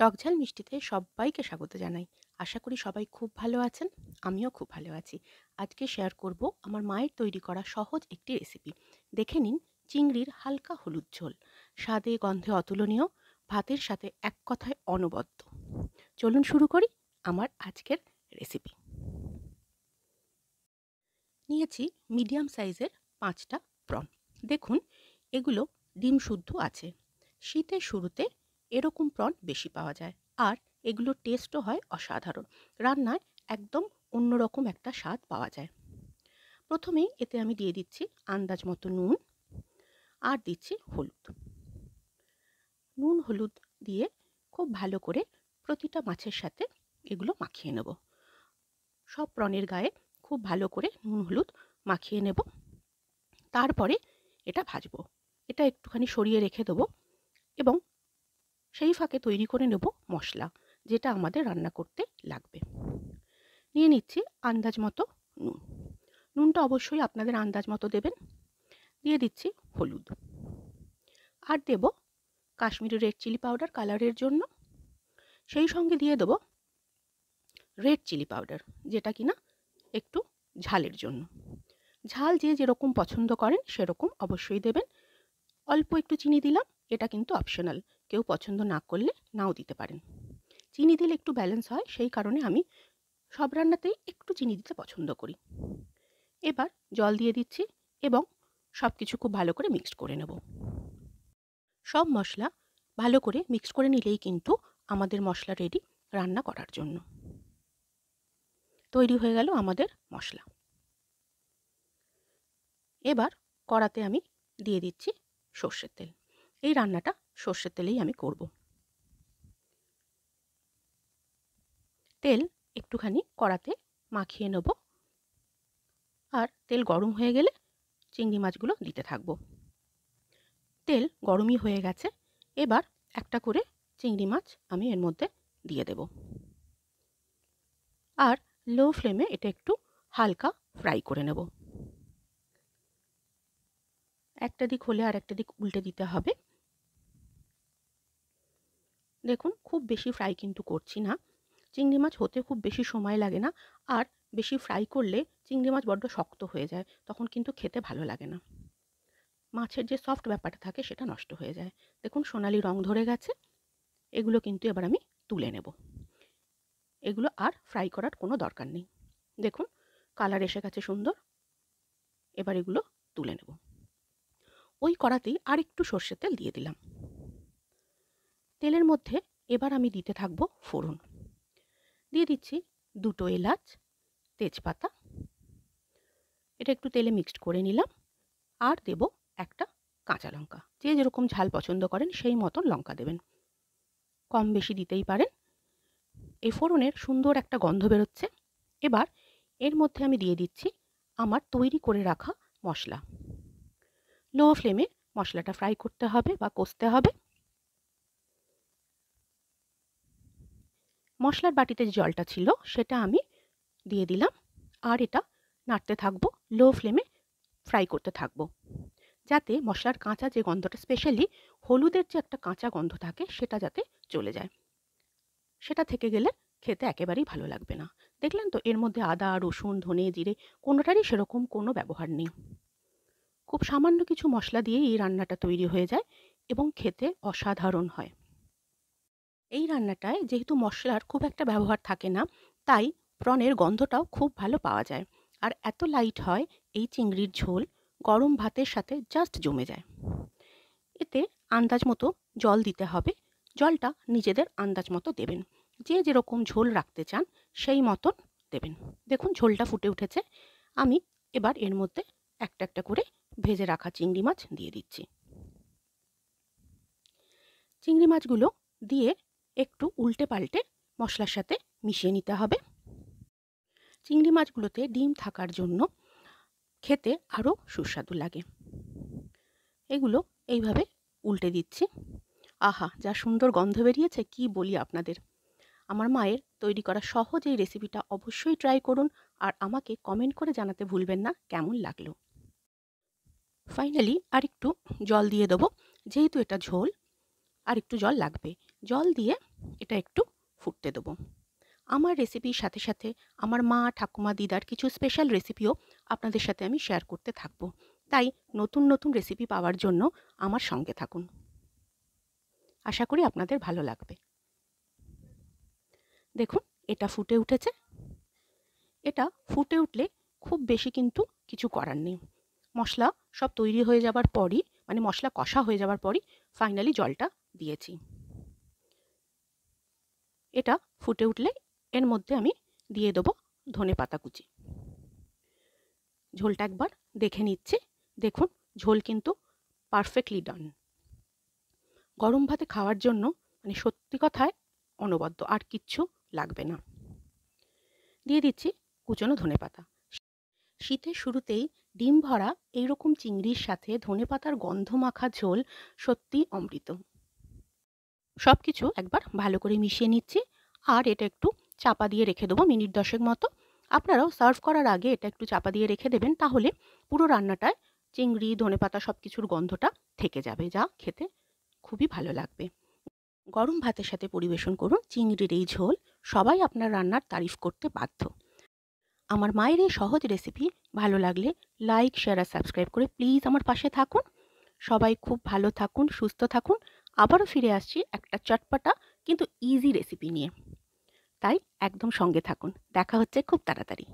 টকঝাল মিষ্টিতে সবাইকে স্বাগত জানাই আশা করি সবাই খুব ভালো আছেন আমিও খুব ভালো আছি আজকে শেয়ার করব আমার মায়ের তৈরি করা সহজ একটি রেসিপি দেখে নিন চিংড়ির হালকা হলুদ ঝোল স্বাদে গন্ধে অতুলনীয় ভাতের সাথে এক কথায় অনবদ্য চলুন শুরু করি আমার আজকের রেসিপি নিয়েছি মিডিয়াম সাইজের পাঁচটা প্রন দেখুন এগুলো ডিম শুদ্ধ আছে শীতের শুরুতে এরকম প্রন বেশি পাওয়া যায় আর এগুলোর টেস্টও হয় অসাধারণ রান্নায় একদম অন্যরকম একটা স্বাদ পাওয়া যায় প্রথমেই এতে আমি দিয়ে দিচ্ছি আন্দাজ মতো নুন আর দিচ্ছি হলুদ নুন হলুদ দিয়ে খুব ভালো করে প্রতিটা মাছের সাথে এগুলো মাখিয়ে নেব সব প্রণের গায়ে খুব ভালো করে নুন হলুদ মাখিয়ে নেব তারপরে এটা ভাজবো এটা একটুখানি সরিয়ে রেখে দেবো এবং সেই ফাঁকে তৈরি করে নেব মশলা যেটা আমাদের রান্না করতে লাগবে নিয়ে নিচ্ছি আন্দাজ মতো নুন নুনটা অবশ্যই আপনাদের আন্দাজ মতো দেবেন দিয়ে দিচ্ছি হলুদ আর দেব কাশ্মীরি রেড চিলি পাউডার কালারের জন্য সেই সঙ্গে দিয়ে দেব রেড চিলি পাউডার যেটা কিনা একটু ঝালের জন্য ঝাল যে যেরকম পছন্দ করেন সেরকম অবশ্যই দেবেন অল্প একটু চিনি দিলাম এটা কিন্তু অপশনাল কেউ পছন্দ না করলে নাও দিতে পারেন চিনি দিলে একটু ব্যালেন্স হয় সেই কারণে আমি সব রান্নাতেই একটু চিনি দিতে পছন্দ করি এবার জল দিয়ে দিচ্ছি এবং সব কিছু খুব ভালো করে মিক্সড করে নেব সব মশলা ভালো করে মিক্স করে নিলেই কিন্তু আমাদের মশলা রেডি রান্না করার জন্য তৈরি হয়ে গেল আমাদের মশলা এবার কড়াতে আমি দিয়ে দিচ্ছি সর্ষের তেল এই রান্নাটা সর্ষের তেলেই আমি করব তেল একটুখানি কড়াতে মাখিয়ে নেব আর তেল গরম হয়ে গেলে চিংড়ি মাছগুলো দিতে থাকব তেল গরমই হয়ে গেছে এবার একটা করে চিংড়ি মাছ আমি এর মধ্যে দিয়ে দেব আর লো ফ্লেমে এটা একটু হালকা ফ্রাই করে নেব একটা দিক হলে আর একটা দিক উল্টে দিতে হবে দেখুন খুব বেশি ফ্রাই কিন্তু করছি না চিংড়ি মাছ হতে খুব বেশি সময় লাগে না আর বেশি ফ্রাই করলে চিংড়ি মাছ বড্ড শক্ত হয়ে যায় তখন কিন্তু খেতে ভালো লাগে না মাছের যে সফট ব্যাপারটা থাকে সেটা নষ্ট হয়ে যায় দেখুন সোনালি রং ধরে গেছে এগুলো কিন্তু এবার আমি তুলে নেব এগুলো আর ফ্রাই করার কোনো দরকার নেই দেখুন কালার এসে গেছে সুন্দর এবার এগুলো তুলে নেব ওই কড়াতেই আর একটু সর্ষের তেল দিয়ে দিলাম তেলের মধ্যে এবার আমি দিতে থাকব ফোড়ন দিয়ে দিচ্ছি দুটো এলাচ তেজপাতা এটা একটু তেলে মিক্সড করে নিলাম আর দেব একটা কাঁচা লঙ্কা যে যেরকম ঝাল পছন্দ করেন সেই মতন লঙ্কা দেবেন কম বেশি দিতেই পারেন এই ফোড়নের সুন্দর একটা গন্ধ বেরোচ্ছে এবার এর মধ্যে আমি দিয়ে দিচ্ছি আমার তৈরি করে রাখা মশলা লো ফ্লেমে মশলাটা ফ্রাই করতে হবে বা কষতে হবে মশলার বাটিতে জলটা ছিল সেটা আমি দিয়ে দিলাম আর এটা নাড়তে থাকবো লো ফ্লেমে ফ্রাই করতে থাকবো যাতে মশলার কাঁচা যে গন্ধটা স্পেশালি হলুদের যে একটা কাঁচা গন্ধ থাকে সেটা যাতে চলে যায় সেটা থেকে গেলে খেতে একেবারেই ভালো লাগবে না দেখলেন তো এর মধ্যে আদা রসুন ধনে জিরে কোনোটারই সেরকম কোনো ব্যবহার নেই খুব সামান্য কিছু মশলা দিয়ে এই রান্নাটা তৈরি হয়ে যায় এবং খেতে অসাধারণ হয় এই রান্নাটায় যেহেতু মশলার খুব একটা ব্যবহার থাকে না তাই প্রনের গন্ধটাও খুব ভালো পাওয়া যায় আর এত লাইট হয় এই চিংড়ির ঝোল গরম ভাতের সাথে জাস্ট জমে যায় এতে আন্দাজ মতো জল দিতে হবে জলটা নিজেদের আন্দাজ মতো দেবেন যে যেরকম ঝোল রাখতে চান সেই মতন দেবেন দেখুন ঝোলটা ফুটে উঠেছে আমি এবার এর মধ্যে একটা একটা করে ভেজে রাখা চিংড়ি মাছ দিয়ে দিচ্ছি চিংড়ি মাছগুলো দিয়ে একটু উল্টে পাল্টে মশলার সাথে মিশিয়ে নিতে হবে চিংড়ি মাছগুলোতে ডিম থাকার জন্য খেতে আরও সুস্বাদু লাগে এগুলো এইভাবে উল্টে দিচ্ছি আহা যা সুন্দর গন্ধ বেরিয়েছে কি বলি আপনাদের আমার মায়ের তৈরি করা সহজ এই রেসিপিটা অবশ্যই ট্রাই করুন আর আমাকে কমেন্ট করে জানাতে ভুলবেন না কেমন লাগলো ফাইনালি আর একটু জল দিয়ে দেবো যেহেতু এটা ঝোল আর একটু জল লাগবে জল দিয়ে এটা একটু ফুটতে দেবো আমার রেসিপির সাথে সাথে আমার মা ঠাকুমা দিদার কিছু স্পেশাল রেসিপিও আপনাদের সাথে আমি শেয়ার করতে থাকব তাই নতুন নতুন রেসিপি পাওয়ার জন্য আমার সঙ্গে থাকুন আশা করি আপনাদের ভালো লাগবে দেখুন এটা ফুটে উঠেছে এটা ফুটে উঠলে খুব বেশি কিন্তু কিছু করার নেই মশলা সব তৈরি হয়ে যাবার পরই মানে মশলা কষা হয়ে যাবার পরই ফাইনালি জলটা দিয়েছি এটা ফুটে উঠলে এর মধ্যে আমি দিয়ে দেবো ধনে পাতা কুচি ঝোলটা একবার দেখে নিচ্ছে দেখুন ঝোল কিন্তু পারফেক্টলি ডান গরম ভাতে খাওয়ার জন্য মানে সত্যি কথায় অনবদ্য আর কিচ্ছু লাগবে না দিয়ে দিচ্ছি কুচনো ধনে পাতা শীতের শুরুতেই ডিম ভরা এইরকম চিংড়ির সাথে ধনে পাতার গন্ধ মাখা ঝোল সত্যি অমৃত সব কিছু একবার ভালো করে মিশিয়ে নিচ্ছি আর এটা একটু চাপা দিয়ে রেখে দেবো মিনিট দশেক মতো আপনারাও সার্ভ করার আগে এটা একটু চাপা দিয়ে রেখে দেবেন তাহলে পুরো রান্নাটায় চিংড়ি ধনেপাতা সব কিছুর গন্ধটা থেকে যাবে যা খেতে খুবই ভালো লাগবে গরম ভাতের সাথে পরিবেশন করুন চিংড়ির এই ঝোল সবাই আপনার রান্নার তারিফ করতে বাধ্য আমার মায়ের এই সহজ রেসিপি ভালো লাগলে লাইক শেয়ার আর সাবস্ক্রাইব করে প্লিজ আমার পাশে থাকুন সবাই খুব ভালো থাকুন সুস্থ থাকুন আবারও ফিরে আসছি একটা চটপটা কিন্তু ইজি রেসিপি নিয়ে তাই একদম সঙ্গে থাকুন দেখা হচ্ছে খুব তাড়াতাড়ি